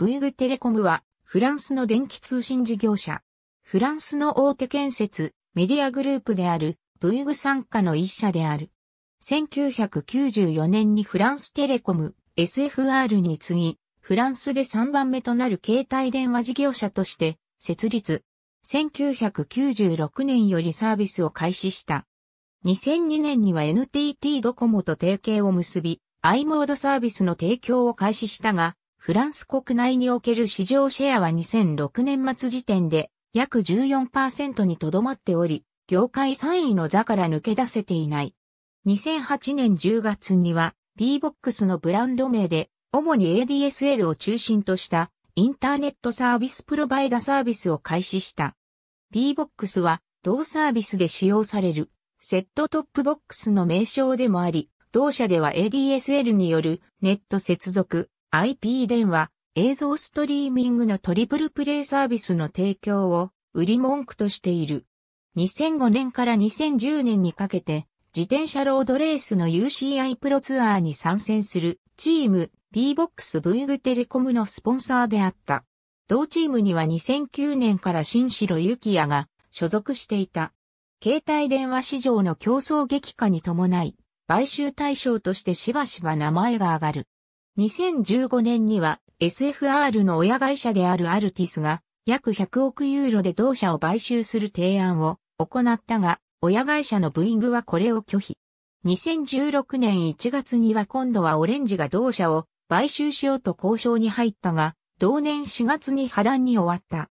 ブイグテレコムは、フランスの電気通信事業者。フランスの大手建設、メディアグループである、ブイグ参加の一社である。1994年にフランステレコム、SFR に次ぎ、フランスで3番目となる携帯電話事業者として、設立。1996年よりサービスを開始した。2002年には NTT ドコモと提携を結び、i モードサービスの提供を開始したが、フランス国内における市場シェアは2006年末時点で約14%にとどまっており、業界3位の座から抜け出せていない。2008年10月には b b o x のブランド名で、主に ADSL を中心としたインターネットサービスプロバイダサービスを開始した。b b o x は同サービスで使用されるセットトップボックスの名称でもあり、同社では ADSL によるネット接続、IP 電話、映像ストリーミングのトリプルプレイサービスの提供を売り文句としている。2005年から2010年にかけて自転車ロードレースの UCI プロツアーに参戦するチーム P-Box V グテレコムのスポンサーであった。同チームには2009年から新城幸也が所属していた。携帯電話市場の競争激化に伴い、買収対象としてしばしば名前が上がる。2015年には SFR の親会社であるアルティスが約100億ユーロで同社を買収する提案を行ったが、親会社のブイングはこれを拒否。2016年1月には今度はオレンジが同社を買収しようと交渉に入ったが、同年4月に破談に終わった。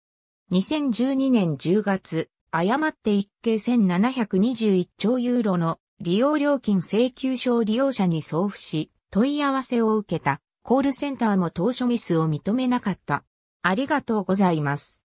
2012年10月、誤って一計1721兆ユーロの利用料金請求書を利用者に送付し、問い合わせを受けたコールセンターも当初ミスを認めなかった。ありがとうございます。